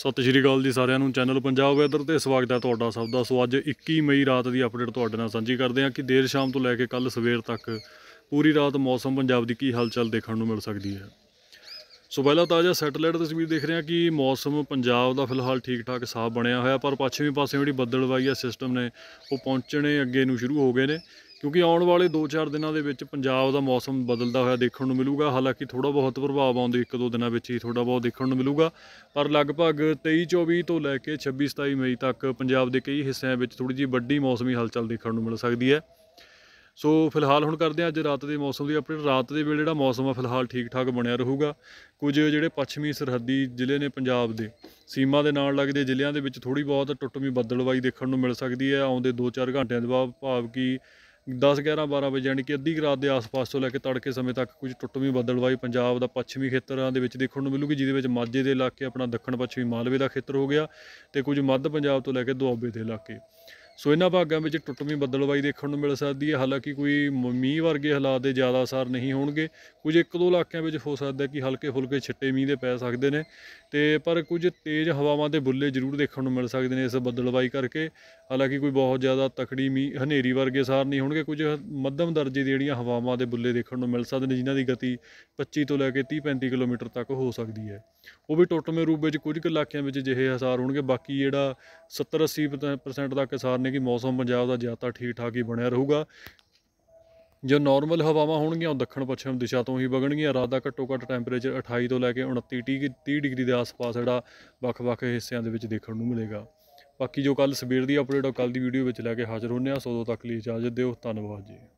ਸਤਿ ਸ਼੍ਰੀ ਅਕਾਲ ਜੀ ਸਾਰਿਆਂ ਨੂੰ ਚੈਨਲ ਪੰਜਾਬ ਵੈਦਰ ਤੇ ਸਵਾਗਤ ਹੈ ਤੁਹਾਡਾ ਸਭ ਦਾ ਸੋ ਅੱਜ 21 ਮਈ ਰਾਤ ਦੀ ਅਪਡੇਟ ਤੁਹਾਡੇ ਨਾਲ ਸਾਂਝੀ ਕਰਦੇ ਹਾਂ ਕਿ ਦੇਰ ਸ਼ਾਮ ਤੋਂ ਲੈ ਕੇ ਕੱਲ ਸਵੇਰ ਤੱਕ ਪੂਰੀ ਰਾਤ ਮੌਸਮ ਪੰਜਾਬ ਦੀ ਕੀ ਹਲਚਲ ਦੇਖਣ ਨੂੰ ਮਿਲ ਸਕਦੀ ਹੈ ਸੋ ਪਹਿਲਾਂ ਤਾਜ਼ਾ ਸੈਟਲਾਈਟ ਤਸਵੀਰ ਦੇਖ ਰਹੇ ਹਾਂ ਕਿ ਮੌਸਮ ਪੰਜਾਬ ਦਾ ਫਿਲਹਾਲ ਠੀਕ ਠਾਕ ਸਾਫ ਬਣਿਆ ਹੋਇਆ ਪਰ ਪੱਛਮੀ ਪਾਸੇ ਜਿਹੜੀ ਬੱਦਲਵਾਈਆ ਸਿਸਟਮ ਨੇ ਉਹ ਪਹੁੰਚਣੇ ਅੱਗੇ ਨੂੰ ਸ਼ੁਰੂ ਹੋ ਗਏ ਨੇ ਕਿਉਂਕਿ ਆਉਣ ਵਾਲੇ 2-4 ਦਿਨਾਂ ਦੇ ਵਿੱਚ ਪੰਜਾਬ ਦਾ ਮੌਸਮ ਬਦਲਦਾ ਹੋਇਆ ਦੇਖਣ ਨੂੰ ਮਿਲੂਗਾ ਹਾਲਾਂਕਿ ਥੋੜਾ ਬਹੁਤ ਪ੍ਰਭਾਵ ਆਉਂਦੇ 1-2 ਦਿਨਾਂ ਵਿੱਚ ਹੀ ਥੋੜਾ ਬਹੁਤ ਦੇਖਣ ਨੂੰ ਮਿਲੂਗਾ ਪਰ ਲਗਭਗ 23-24 ਤੋਂ ਲੈ ਕੇ 26-27 ਮਈ ਤੱਕ ਪੰਜਾਬ ਦੇ ਕਈ ਹਿੱਸਿਆਂ ਵਿੱਚ ਥੋੜੀ ਜੀ ਵੱਡੀ ਮੌਸਮੀ ਹਲਚਲ ਦੇਖਣ ਨੂੰ ਮਿਲ ਸਕਦੀ ਹੈ ਸੋ ਫਿਲਹਾਲ ਹੁਣ ਕਰਦੇ ਹਾਂ ਅੱਜ ਰਾਤ ਦੇ ਮੌਸਮ ਦੀ ਅਪਡੇਟ ਰਾਤ ਦੇ ਵੇਲੇ ਜਿਹੜਾ ਮੌਸਮ ਆ ਫਿਲਹਾਲ ਠੀਕ ਠਾਕ ਬਣਿਆ ਰਹੂਗਾ ਕੁਝ ਜਿਹੜੇ ਪੱਛਮੀ ਸਰਹੱਦੀ ਜ਼ਿਲ੍ਹੇ ਨੇ ਪੰਜਾਬ ਦੇ ਸੀਮਾ ਦੇ ਨਾਲ ਲੱਗਦੇ ਜ਼ਿਲ੍ਹਿਆਂ ਦੇ ਵਿੱਚ ਥੋੜੀ ਬਹੁਤ ਟੁੱਟਵੀਂ ਬੱਦਲਵਾਈ ਦੇਖਣ ਨੂੰ ਮਿਲ ਸਕਦੀ ਹੈ ਆਉਂਦੇ 2-4 ਘੰਟਿਆਂ ਦੇ ਬਾਅਦ ਭਾਵ ਕਿ 10 11 12 ਵਜੇ ਯਾਨੀ ਕਿ ਅੱਧੀ ਰਾਤ ਦੇ ਆਸ-ਪਾਸ ਤੋਂ ਲੈ ਕੇ ਤੜਕੇ ਸਮੇਂ ਤੱਕ ਕੁਝ ਟੁੱਟਵੀਂ ਬੱਦਲਵਾਈ ਪੰਜਾਬ ਦਾ ਪੱਛਮੀ ਖੇਤਰਾਂ ਦੇ ਵਿੱਚ ਦੇਖਣ ਨੂੰ ਮਿਲੂਗੀ ਜਿਹਦੇ ਵਿੱਚ ਮਾਝੇ ਦੇ ਇਲਾਕੇ ਆਪਣਾ ਦੱਖਣ ਪੱਛਮੀ ਮਾਲਵੇ ਦਾ ਖੇਤਰ ਹੋ ਗਿਆ ਤੇ ਕੁਝ ਮੱਧ ਪੰਜਾਬ ਤੋਂ ਲੈ ਕੇ ਦੁਆਬੇ ਦੇ ਇਲਾਕੇ ਸੋ ਇਹਨਾਂ ਭਾਗਾਂ ਵਿੱਚ ਟੁੱਟਵੀਂ ਬੱਦਲਬਾਈ ਦੇਖਣ ਨੂੰ ਮਿਲ ਸਕਦੀ ਹੈ ਹਾਲਾਂਕਿ ਕੋਈ ਮੀਂਹ ਵਰਗੇ ਹਾਲਾਤ ਦੇ ਜ਼ਿਆਦਾ ਅਸਰ ਨਹੀਂ ਹੋਣਗੇ ਕੁਝ ਇੱਕ ਦੋ ਇਲਾਕਿਆਂ ਵਿੱਚ ਹੋ ਸਕਦਾ ਹੈ ਕਿ ਹਲਕੇ ਫੁਲਕੇ ਛਿੱਟੇ ਮੀਂਹ ਦੇ ਪੈ ਸਕਦੇ ਨੇ ਤੇ ਪਰ ਕੁਝ ਤੇਜ਼ ਹਵਾਵਾਂ ਦੇ ਬੁੱਲੇ ਜ਼ਰੂਰ ਦੇਖਣ ਨੂੰ ਮਿਲ ਸਕਦੇ ਨੇ ਇਸ ਬੱਦਲਬਾਈ ਕਰਕੇ ਹਾਲਾਂਕਿ ਕੋਈ ਬਹੁਤ ਜ਼ਿਆਦਾ ਤਕੜੀ ਮੀਂਹ ਹਨੇਰੀ ਵਰਗੇ ਅਸਰ ਨਹੀਂ ਹੋਣਗੇ ਕੁਝ ਮੱਧਮ ਦਰਜੇ ਦੀ ਜਿਹੜੀਆਂ ਹਵਾਵਾਂ ਦੇ ਬੁੱਲੇ ਦੇਖਣ ਨੂੰ ਮਿਲ ਸਕਦੇ ਨੇ ਜਿਨ੍ਹਾਂ ਦੀ ਗਤੀ 25 ਤੋਂ ਲੈ ਕੇ 30 35 ਕਿਲੋਮੀਟਰ ਤੱਕ ਹੋ ਸਕਦੀ ਹੈ ਉਹ ਵੀ ਟੋਟਮੇ ਰੂਪ ਵਿੱਚ ਕੁਝ ਇਲਾਕਿਆਂ ਵਿੱਚ ਜਿਹੇ ਅਸਰ ਹੋਣਗੇ ਬਾਕੀ ਜਿਹੜਾ 70 80% ਤੱਕ ਅਸਰ ਨੇ ਕਿ ਮੌਸਮ ਪੰਜਾਬ ਦਾ ਜ਼ਿਆਦਾ ਠੀਕ ਠਾਕ ਹੀ ਬਣਿਆ ਰਹੂਗਾ ਜੋ ਨਾਰਮਲ ਹਵਾਵਾਂ ਹੋਣਗੀਆਂ ਉਹ ਦੱਖਣ ਪੱਛਮ ਦਿਸ਼ਾ ਤੋਂ ਹੀ ਵਗਣਗੀਆਂ ਰਾਤ ਦਾ ਘੱਟੋ ਘੱਟ ਟੈਂਪਰੇਚਰ 28 ਤੋਂ ਲੈ ਕੇ 29 30 ਡਿਗਰੀ ਦੇ ਆਸ-ਪਾਸ ਜਿਹੜਾ ਵੱਖ-ਵੱਖ ਹਿੱਸਿਆਂ ਦੇ ਵਿੱਚ ਦੇਖਣ ਨੂੰ ਮਿਲੇਗਾ ਬਾਕੀ ਜੋ ਕੱਲ ਸਵੇਰ ਦੀ ਅਪਡੇਟ ਉਹ ਕੱਲ ਦੀ ਵੀਡੀਓ ਵਿੱਚ ਲੈ ਕੇ ਹਾਜ਼ਰ ਹੋਣੇ ਆ ਸੋ ਉਦੋਂ ਤੱਕ ਲਈ ਇਜਾਜ਼ਤ ਦਿਓ ਧੰਨਵਾਦ ਜੀ